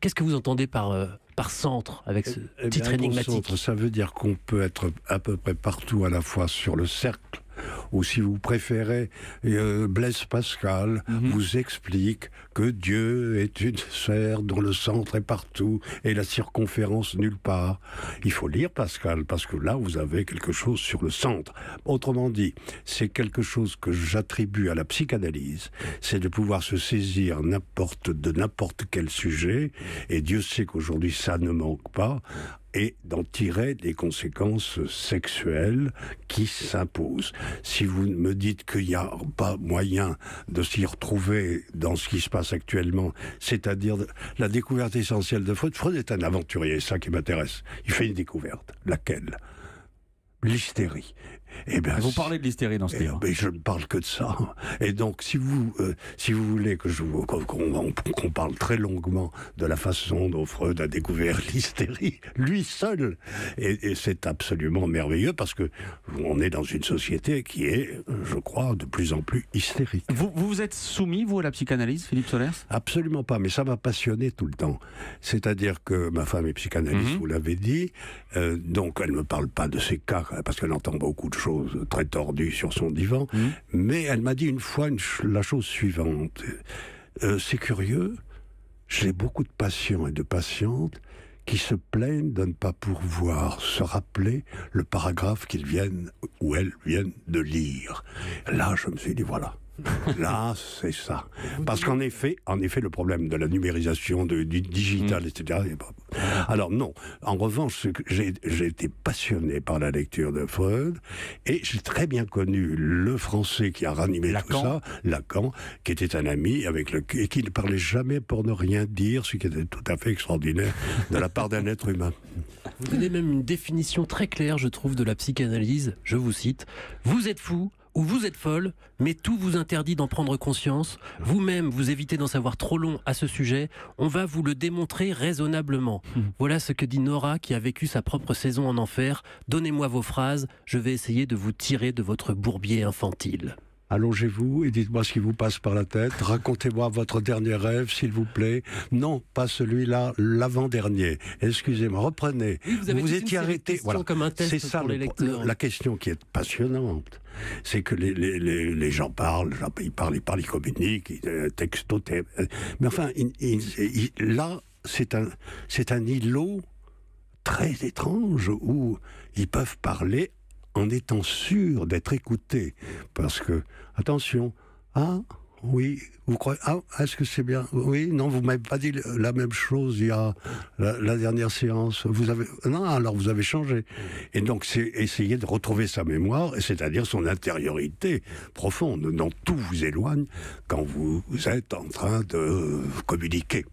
Qu'est-ce que vous entendez par, euh, par centre avec eh ce eh titre énigmatique Ça veut dire qu'on peut être à peu près partout à la fois sur le cercle ou si vous préférez, euh, Blaise Pascal mhm. vous explique que Dieu est une sphère dont le centre est partout et la circonférence nulle part. Il faut lire Pascal parce que là vous avez quelque chose sur le centre. Autrement dit, c'est quelque chose que j'attribue à la psychanalyse, c'est de pouvoir se saisir n'importe de n'importe quel sujet et Dieu sait qu'aujourd'hui ça ne manque pas et d'en tirer des conséquences sexuelles qui s'imposent. Si vous me dites qu'il n'y a pas moyen de s'y retrouver dans ce qui se passe actuellement, c'est-à-dire la découverte essentielle de Freud, Freud est un aventurier, c'est ça qui m'intéresse. Il fait une découverte. Laquelle L'hystérie. Eh vous parlez de l'hystérie dans ce eh livre. mais ben, je ne parle que de ça. Et donc, si vous, euh, si vous voulez que je qu'on parle très longuement de la façon dont Freud a découvert l'hystérie, lui seul, et, c'est absolument merveilleux parce que on est dans une société qui est, je crois, de plus en plus hystérique. Vous vous, êtes soumis vous à la psychanalyse, Philippe Solers Absolument pas, mais ça m'a passionné tout le temps. C'est-à-dire que ma femme est psychanalyste, mhm. vous l'avez dit, euh, donc elle ne me parle pas de ces cas parce qu'elle entend beaucoup de chose très tordue sur son divan, mmh. mais elle m'a dit une fois la chose suivante. Euh, c'est curieux, j'ai beaucoup de patients et de patientes qui se plaignent de ne pas pouvoir se rappeler le paragraphe qu'ils viennent ou elles viennent de lire. Là, je me suis dit, voilà, Là, c'est ça. Parce qu'en effet, en effet, le problème de la numérisation, du digital, etc. Alors non. En revanche, j'ai été passionné par la lecture de Freud et j'ai très bien connu le français qui a ranimé Lacan. tout ça, Lacan, qui était un ami avec le et qui ne parlait jamais pour ne rien dire, ce qui était tout à fait extraordinaire de la part d'un être humain. Vous donnez même une définition très claire, je trouve, de la psychanalyse. Je vous cite Vous êtes fou vous êtes folle, mais tout vous interdit d'en prendre conscience. Vous-même, vous évitez d'en savoir trop long à ce sujet. On va vous le démontrer raisonnablement. Voilà ce que dit Nora qui a vécu sa propre saison en enfer. Donnez-moi vos phrases, je vais essayer de vous tirer de votre bourbier infantile. Allongez-vous et dites-moi ce qui vous passe par la tête. Racontez-moi votre dernier rêve, s'il vous plaît. Non, pas celui-là, l'avant-dernier. Excusez-moi, reprenez. vous, vous, étiez arrêté. Voilà. C'est ça la question qui est passionnante. C'est que les, gens parlent, ils parlent, ils parlent, ils communiquent, ils euh, textent euh, mais enfin, là, c'est un, c'est un îlot très étrange où ils peuvent parler en étant sûrs d'être écoutés, parce que attention, ah, oui, vous croyez Ah, est-ce que c'est bien Oui, non, vous m'avez pas dit la même chose il y a la, dernière séance. Vous avez non, alors vous avez changé. Et donc c'est essayer de retrouver sa mémoire, c'est-à-dire son intériorité profonde, dont tout vous éloigne quand vous êtes en train de communiquer.